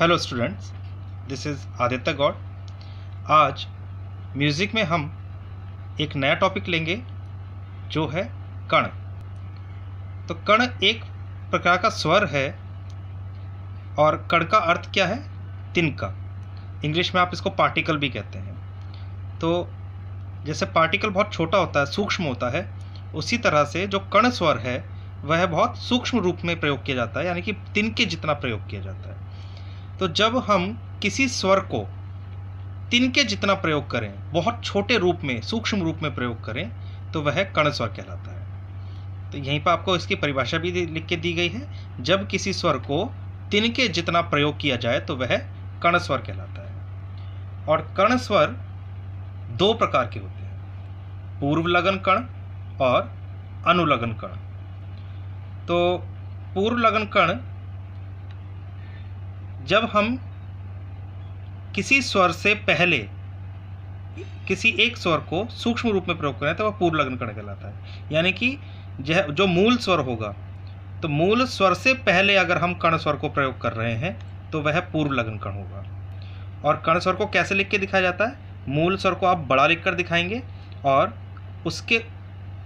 hello students this is Aditya Gaur आज music में हम एक नया टॉपिक लेंगे जो है कण तो कण एक प्रकार का स्वर है और कण का अर्थ क्या है तिनका इंग्लिश में आप इसको पार्टिकल भी कहते हैं तो जैसे पार्टिकल बहुत छोटा होता है सूक्ष्म होता है उसी तरह से जो कण स्वर है वह बहुत सूक्ष्म रूप में प्रयोग किया जाता है यानी कि तिनके जितना प्रयोग किया जाता है तो जब हम किसी स्वर को तिनके जितना प्रयोग करें बहुत छोटे रूप में सूक्ष्म रूप में प्रयोग करें तो वह कर्ण स्वर कहलाता है तो यहीं पर आपको इसकी परिभाषा भी लिख के दी गई है जब किसी स्वर को तिनके जितना प्रयोग किया जाए तो वह कण स्वर कहलाता है और कर्ण स्वर दो प्रकार के होते हैं पूर्व लगन कण और अनुलगन कण तो पूर्व लगन कण जब हम किसी स्वर से पहले किसी एक स्वर को सूक्ष्म रूप में प्रयोग करें तो वह पूर्व लग्न कण कहलाता है यानी कि जह जो मूल स्वर होगा तो मूल स्वर से पहले अगर हम कर्ण स्वर को प्रयोग कर रहे हैं तो वह पूर्व लग्न कण होगा और कर्ण स्वर को कैसे लिख के दिखाया जाता है मूल स्वर को आप बड़ा लिख कर दिखाएंगे और उसके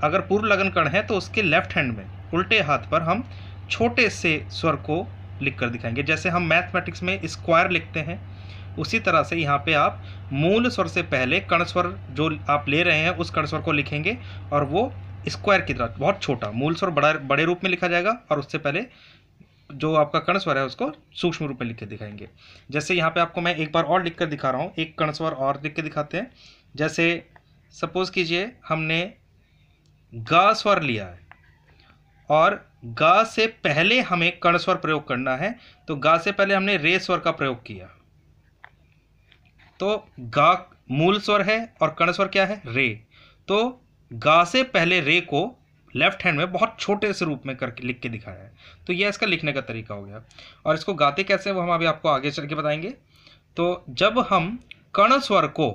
अगर पूर्व लगन कण है तो उसके लेफ्ट हैंड में उल्टे हाथ पर हम छोटे से स्वर को लिख कर दिखाएंगे जैसे हम मैथमेटिक्स में स्क्वायर लिखते हैं उसी तरह से यहाँ पे आप मूल स्वर से पहले कर्ण स्वर जो आप ले रहे हैं उस कर्ण स्वर को लिखेंगे और वो स्क्वायर की तरह बहुत छोटा मूल स्वर बड़ा बड़े रूप में लिखा जाएगा और उससे पहले जो आपका कर्ण स्वर है उसको सूक्ष्म रूप में लिख के दिखाएंगे जैसे यहाँ पे आपको मैं एक बार और लिख कर दिखा रहा हूँ एक कर्ण स्वर और लिख के दिखाते हैं जैसे सपोज़ कीजिए हमने गा स्वर लिया है और गा से पहले हमें कर्ण स्वर प्रयोग करना है तो गा से पहले हमने रे स्वर का प्रयोग किया तो गा मूल स्वर है और कर्ण स्वर क्या है रे तो गा से पहले रे को लेफ्ट हैंड में बहुत छोटे से रूप में करके लिख के दिखाया है तो यह इसका लिखने का तरीका हो गया और इसको गाते कैसे हैं वो हम अभी आपको आगे चल के बताएंगे तो जब हम कर्ण स्वर को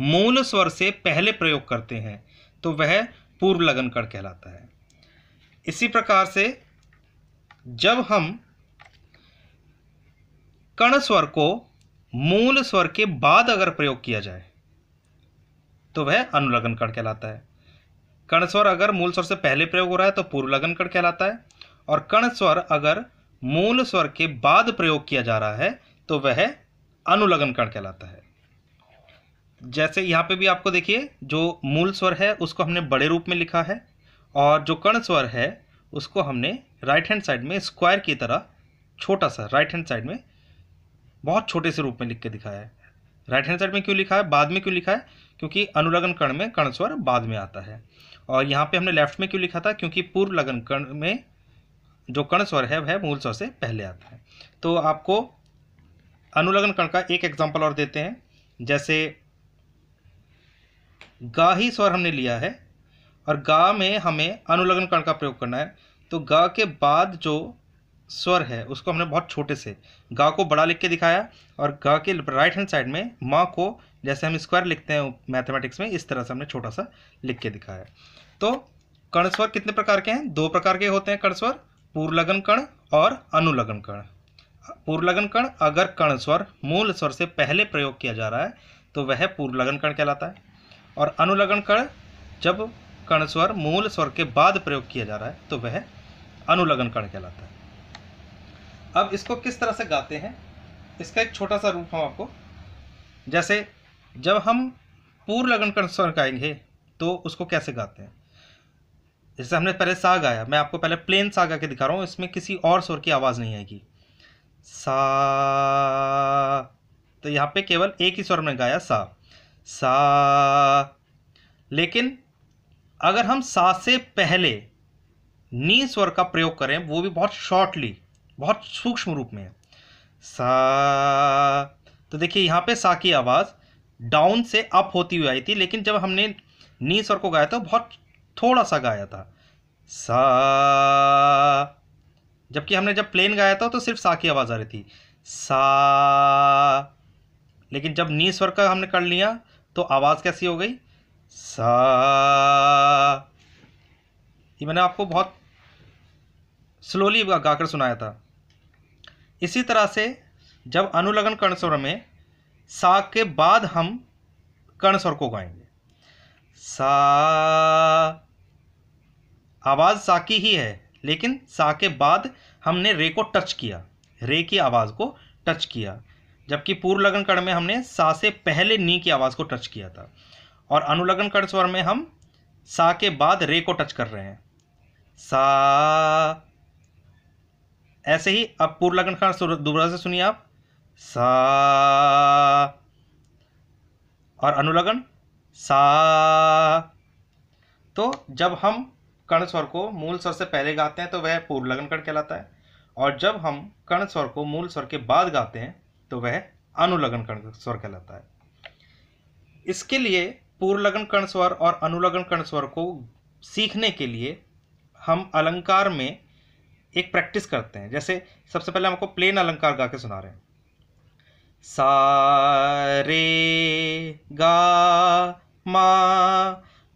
मूल स्वर से पहले प्रयोग करते हैं तो वह पूर्व लगन कण कहलाता है इसी प्रकार से जब हम कण स्वर को मूल स्वर के बाद अगर प्रयोग किया जाए तो वह अनुलगन कण कहलाता है कण स्वर अगर मूल स्वर से पहले प्रयोग हो रहा है तो पूर्व लगन कण कहलाता है और कण स्वर अगर मूल स्वर के बाद प्रयोग किया जा रहा है तो वह अनुलगन कण कहलाता है जैसे यहां पे भी आपको देखिए जो मूल स्वर है उसको हमने बड़े रूप में लिखा है और जो कर्ण स्वर है उसको हमने राइट हैंड साइड में स्क्वायर की तरह छोटा सा राइट हैंड साइड में बहुत छोटे से रूप में लिख के दिखाया है राइट हैंड साइड में क्यों लिखा है बाद में क्यों लिखा है क्योंकि अनुलगन कर्ण में कर्ण स्वर बाद में आता है और यहाँ पे हमने लेफ्ट में क्यों लिखा था क्योंकि पूर्व लगन कर्ण में जो कर्ण स्वर है वह मूल स्वर से पहले आता है तो आपको अनुलगन कर्ण का एक एग्जाम्पल और देते हैं जैसे गाही स्वर हमने लिया है और गा में हमें अनुलग्न कर्ण का प्रयोग करना है तो गा के बाद जो स्वर है उसको हमने बहुत छोटे से गा को बड़ा लिख के दिखाया और गा के राइट हैंड साइड में माँ को जैसे हम स्क्वायर लिखते हैं मैथमेटिक्स में इस तरह से हमने छोटा सा लिख के दिखाया तो कर्ण स्वर कितने प्रकार के हैं दो प्रकार के होते हैं कर्ण स्वर पूर्वलगन कर्ण और अनुलगन कर्ण पूर्वलगन कर्ण अगर कर्ण स्वर मूल स्वर से पहले प्रयोग किया जा रहा है तो वह पूर्वलगन कर्ण कहलाता है और अनुलगन कर्ण जब कर्ण स्वर मूल स्वर के बाद प्रयोग किया जा रहा है तो वह अनुलगन कर्ण कहलाता है अब इसको किस तरह से गाते हैं इसका एक छोटा सा रूप हम आपको जैसे जब हम पूर्व लगन कर्ण स्वर गाएंगे तो उसको कैसे गाते हैं जैसे हमने पहले सा गाया मैं आपको पहले प्लेन सा गा के दिखा रहा हूँ इसमें किसी और स्वर की आवाज़ नहीं आएगी सा तो यहाँ पे केवल एक ही स्वर में गाया सा सा लेकिन अगर हम सा से पहले नी स्वर का प्रयोग करें वो भी बहुत शॉर्टली बहुत सूक्ष्म रूप में सा तो देखिए यहाँ पे सा की आवाज़ डाउन से अप होती हुई आई थी लेकिन जब हमने नी स्वर को गाया था बहुत थोड़ा सा गाया था सा जबकि हमने जब प्लेन गाया था तो सिर्फ सा की आवाज़ आ रही थी सा लेकिन जब नी स्वर का हमने कर लिया तो आवाज़ कैसी हो गई सा ये मैंने आपको बहुत स्लोली गाकर सुनाया था इसी तरह से जब अनुलगन कर्ण स्वर में सा के बाद हम कर्ण स्वर को गाएंगे सा आवाज़ सा की ही है लेकिन सा के बाद हमने रे को टच किया रे की आवाज़ को टच किया जबकि पूर्व लगन कर्ण में हमने सा से पहले नी की आवाज़ को टच किया था और अनुलग्न कर्ण स्वर में हम सा के बाद रे को टच कर रहे हैं सा ऐसे ही अब पूर्व लगन कर्ण दोबारा से सुनिए आप सा और अनुलगन सा तो जब हम कर्ण स्वर को मूल स्वर से पहले गाते हैं तो वह पूर्व लगन कर्ण कहलाता है और जब हम कर्ण स्वर को मूल स्वर के बाद गाते हैं तो वह अनुलगन कर्ण स्वर कहलाता है इसके लिए पूर्व लगन कर्ण स्वर और अनुलगन कर्ण स्वर को सीखने के लिए हम अलंकार में एक प्रैक्टिस करते हैं जैसे सबसे पहले हमको प्लेन अलंकार गा के सुना रहे हैं सा रे गा मा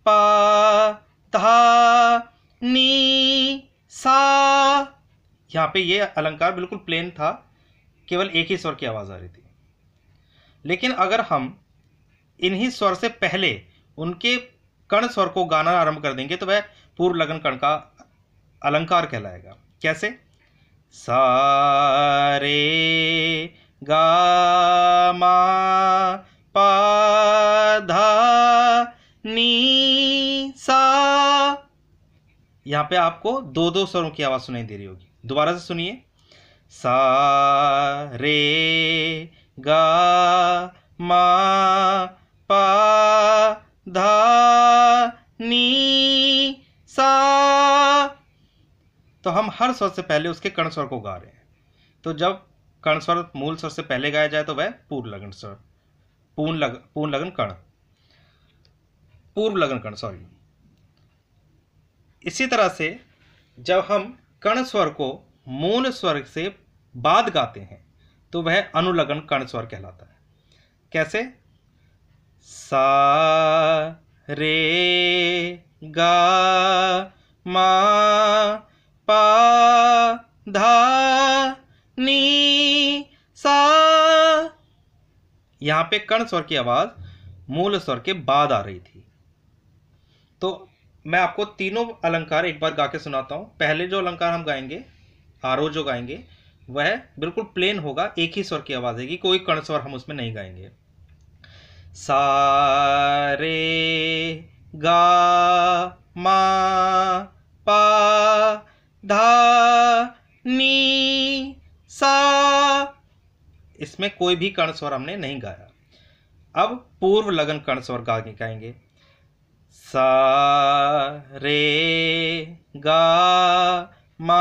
पा धा नी सा यहाँ पे ये अलंकार बिल्कुल प्लेन था केवल एक ही स्वर की आवाज़ आ रही थी लेकिन अगर हम इन्हीं स्वर से पहले उनके कर्ण स्वर को गाना आरंभ कर देंगे तो वह पूर्व लगन कर्ण का अलंकार कहलाएगा कैसे सारे गा मा पा धा नी सा यहाँ पे आपको दो दो स्वरों की आवाज़ सुनाई दे रही होगी दोबारा से सुनिए सा रे गा मा धा नी सा तो हम हर स्वर से पहले उसके कर्ण स्वर को गा रहे हैं तो जब कर्ण स्वर मूल स्वर से पहले गाया जाए तो वह पूर्व लगन स्वर पूर्ण लग पूर्ण लगन कर्ण पूर्व लगन कर्ण सॉरी इसी तरह से जब हम कर्ण स्वर को मूल स्वर से बाद गाते हैं तो वह अनुलगन कर्ण स्वर कहलाता है कैसे सा रे गा मा पा धा नी सा यहां पे कर्ण स्वर की आवाज मूल स्वर के बाद आ रही थी तो मैं आपको तीनों अलंकार एक बार गा के सुनाता हूं पहले जो अलंकार हम गाएंगे आरो जो गाएंगे वह बिल्कुल प्लेन होगा एक ही स्वर की आवाज़ आएगी कोई कर्ण स्वर हम उसमें नहीं गाएंगे सारे गा मा पा धा नी सा इसमें कोई भी कर्ण स्वर हमने नहीं गाया अब पूर्व लगन कर्ण स्वर गा गाएंगे सा रे गा मा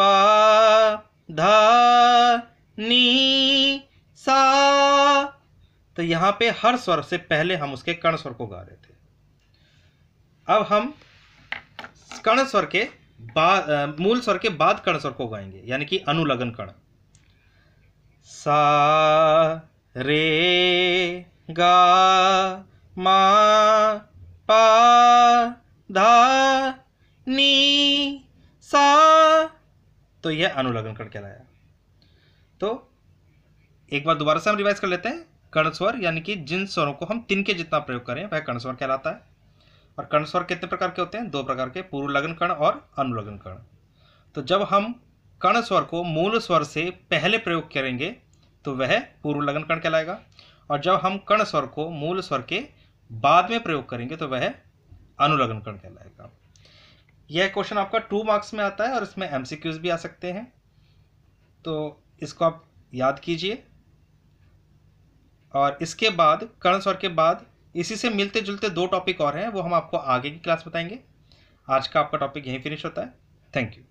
पा धा नी सा तो यहां पे हर स्वर से पहले हम उसके कर्ण स्वर को गा रहे थे अब हम कर्ण स्वर के बाद मूल स्वर के बाद कर्ण स्वर को गाएंगे यानी कि अनुलगन कर्ण सा रे गा मा पा धा नी सा तो यह अनुलगन कण कहलाया तो एक बार दोबारा से हम रिवाइज कर लेते हैं कर्णस्वर यानी कि जिन स्वरों को हम तिनके जितना प्रयोग करें वह कर्णस्वर कहलाता है और कर्णस्वर कितने प्रकार के होते हैं दो प्रकार के पूर्व लगन कर्ण और अनुलग्न कर्ण तो जब हम कर्ण स्वर को मूल स्वर से पहले प्रयोग करेंगे तो वह पूर्व लगन कर्ण कहलाएगा और जब हम कर्ण स्वर को मूल स्वर के बाद में प्रयोग करेंगे तो वह अनुलग्न कर्ण कहलाएगा यह क्वेश्चन आपका टू मार्क्स में आता है और इसमें एम भी आ सकते हैं तो इसको आप याद कीजिए और इसके बाद कर्ण स्वर के बाद इसी से मिलते जुलते दो टॉपिक और हैं वो हम आपको आगे की क्लास बताएंगे आज का आपका टॉपिक यहीं फिनिश होता है थैंक यू